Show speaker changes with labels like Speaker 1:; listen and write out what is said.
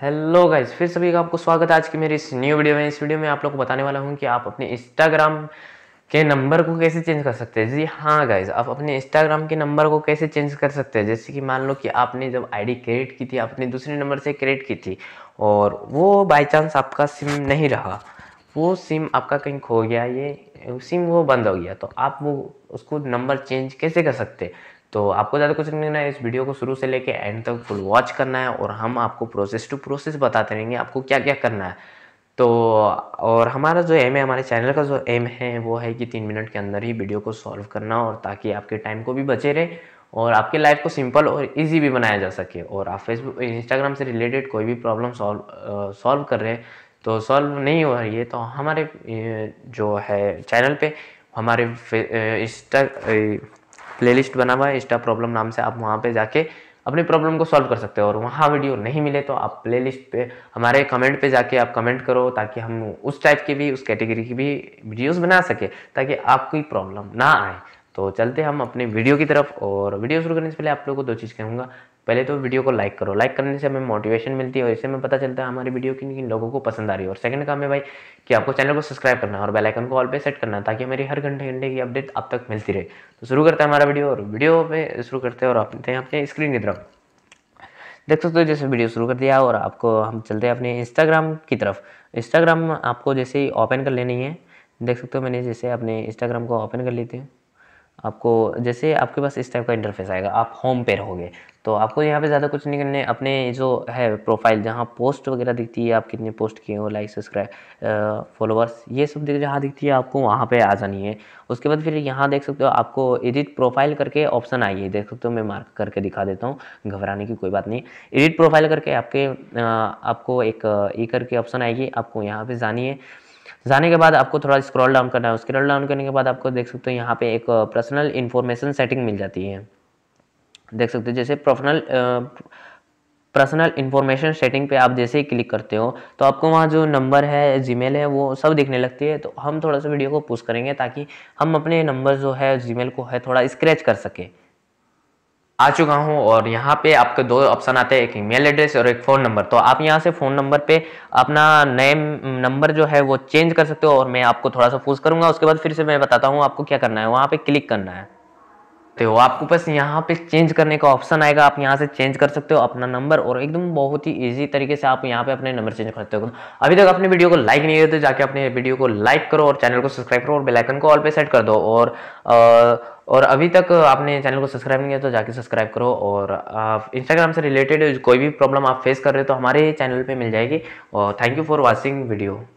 Speaker 1: hello guys फिर सभी का आपको स्वागत है आज की मेरी इस न्यू वीडियो में इस वीडियो में आप लोग को बताने वाला हूँ कि आप अपने इंस्टाग्राम के नंबर को कैसे चेंज कर सकते हैं जी हाँ गाइज आप अपने इंस्टाग्राम के नंबर को कैसे चेंज कर सकते हैं जैसे कि मान लो कि आपने जब आईडी क्रिएट की थी आपने दूसरे नंबर से क्रिएट की थी और वो बाई चांस आपका सिम नहीं रहा वो सिम आपका कहीं खो गया ये सिम वो बंद हो गया तो आप वो उसको नंबर चेंज कैसे कर सकते तो आपको ज़्यादा कुछ नहीं है इस वीडियो को शुरू से लेके एंड तक फुल वॉच करना है और हम आपको प्रोसेस टू प्रोसेस बताते रहेंगे आपको क्या क्या करना है तो और हमारा जो एम है हमारे चैनल का जो एम है वो है कि तीन मिनट के अंदर ही वीडियो को सॉल्व करना और ताकि आपके टाइम को भी बचे रहे और आपके लाइफ को सिंपल और इजी भी बनाया जा सके और आप फेसबुक इंस्टाग्राम से रिलेटेड कोई भी प्रॉब्लम सॉल्व सॉल्व कर रहे हैं तो सॉल्व नहीं हो रही है तो हमारे जो है चैनल पे हमारे इंस्टा प्लेलिस्ट बना हुआ है इंस्टा प्रॉब्लम नाम से आप वहाँ पे जाके अपनी प्रॉब्लम को सॉल्व कर सकते हो और वहाँ वीडियो नहीं मिले तो आप प्लेलिस्ट पे हमारे कमेंट पे जाके आप कमेंट करो ताकि हम उस टाइप की भी उस कैटेगरी की भी वीडियोज़ बना सके ताकि आपकी प्रॉब्लम ना आए तो चलते हम अपने वीडियो की तरफ और वीडियो शुरू करने से पहले आप लोगों को दो चीज़ कहूँगा पहले तो वीडियो को लाइक करो लाइक करने से हमें मोटिवेशन मिलती है और इससे हमें पता चलता है हमारी वीडियो किन किन लोगों को पसंद आ रही है और सेकंड काम है भाई कि आपको चैनल को सब्सक्राइब करना और बेल आइकन को ऑल पे सेट करना ताकि हमारी हर घंटे घंटे की अपडेट आप तक मिलती रहे तो शुरू करते हैं हमारा वीडियो और वीडियो पे शुरू करते हैं और अपने हैं अपने स्क्रीन की तरफ देख सकते हो जैसे वीडियो शुरू कर दिया और आपको हम चलते हैं अपने इंस्टाग्राम की तरफ इंस्टाग्राम आपको जैसे ही ओपन कर लेनी है देख सकते हो मैंने जैसे अपने इंस्टाग्राम को ओपन कर लेते हैं आपको जैसे आपके पास इस टाइप का इंटरफेस आएगा आप होम पे रहोगे तो आपको यहाँ पे ज़्यादा कुछ नहीं करने अपने जो है प्रोफाइल जहाँ पोस्ट वगैरह दिखती है आप कितने पोस्ट किए हो लाइक सब्सक्राइब फॉलोअर्स ये सब दिख जहाँ दिखती है आपको वहाँ पे आ जानी है उसके बाद फिर यहाँ देख सकते हो आपको एडिट प्रोफाइल करके ऑप्शन आई है देख सकते हो मैं मार्क करके दिखा देता हूँ घबराने की कोई बात नहीं एडिट प्रोफाइल करके आपके आपको एक ई करके ऑप्शन आएगी आपको यहाँ पर जानी है जाने के बाद आपको थोड़ा स्क्रॉल डाउन करना है स्क्रॉल डाउन करने के बाद आपको देख सकते हो यहाँ पे एक पर्सनल इन्फॉर्मेशन सेटिंग मिल जाती है देख सकते हो जैसे प्रोफेशनल पर्सनल इन्फॉर्मेशन सेटिंग पे आप जैसे ही क्लिक करते हो तो आपको वहाँ जो नंबर है जीमेल है वो सब दिखने लगती है तो हम थोड़ा सा वीडियो को पुश करेंगे ताकि हम अपने नंबर जो है जीमेल को है थोड़ा स्क्रैच कर सके आ चुका हूँ और यहाँ पे आपके दो ऑप्शन आते हैं एक ईमेल एड्रेस और एक फ़ोन नंबर तो आप यहाँ से फ़ोन नंबर पे अपना नए नंबर जो है वो चेंज कर सकते हो और मैं आपको थोड़ा सा पूछ करूँगा उसके बाद फिर से मैं बताता हूँ आपको क्या करना है वहाँ पे क्लिक करना है सकते हो आपको बस यहाँ पे चेंज करने का ऑप्शन आएगा आप यहाँ से चेंज कर सकते हो अपना नंबर और एकदम बहुत ही इजी तरीके से आप यहाँ पे अपने नंबर चेंज कर सकते हो अभी तक अपने वीडियो को लाइक नहीं करते तो जाके अपने वीडियो को लाइक करो और चैनल को सब्सक्राइब करो और बेलाइकन को ऑल पे सेट कर दो और आ, और अभी तक आपने चैनल को सब्सक्राइब नहीं किया तो जाके सब्सक्राइब करो और इंस्टाग्राम से रिलेटेड कोई भी प्रॉब्लम आप फेस कर रहे हो तो हमारे चैनल पर मिल जाएगी और thank you for watching video